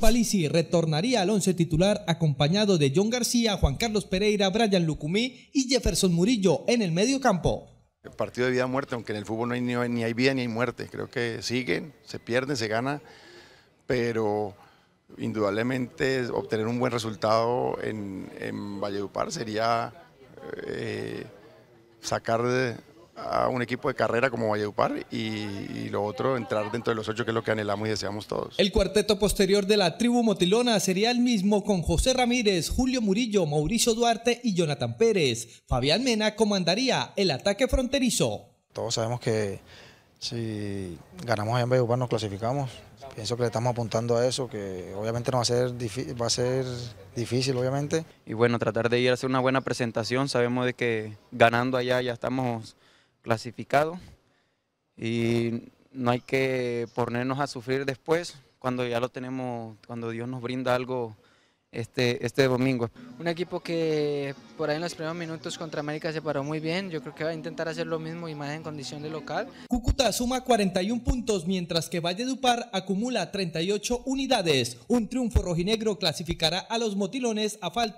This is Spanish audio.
palici retornaría al once titular acompañado de John García, Juan Carlos Pereira, Brian Lucumí y Jefferson Murillo en el medio campo. El partido de vida muerte, aunque en el fútbol no hay, ni hay vida ni hay muerte. Creo que siguen, se pierden, se gana, pero indudablemente obtener un buen resultado en, en Valledupar sería eh, sacar de, a un equipo de carrera como Valledupar y, lo otro, entrar dentro de los ocho, que es lo que anhelamos y deseamos todos. El cuarteto posterior de la tribu motilona sería el mismo con José Ramírez, Julio Murillo, Mauricio Duarte y Jonathan Pérez. Fabián Mena comandaría el ataque fronterizo. Todos sabemos que si ganamos allá en Valledupar nos clasificamos. Pienso que le estamos apuntando a eso, que obviamente no va a ser va a ser difícil, obviamente. Y bueno, tratar de ir a hacer una buena presentación. Sabemos de que ganando allá ya estamos clasificado y no hay que ponernos a sufrir después cuando ya lo tenemos, cuando Dios nos brinda algo este, este domingo. Un equipo que por ahí en los primeros minutos contra América se paró muy bien, yo creo que va a intentar hacer lo mismo y más en condición de local. Cúcuta suma 41 puntos mientras que Valle Valledupar acumula 38 unidades. Un triunfo rojinegro clasificará a los motilones a falta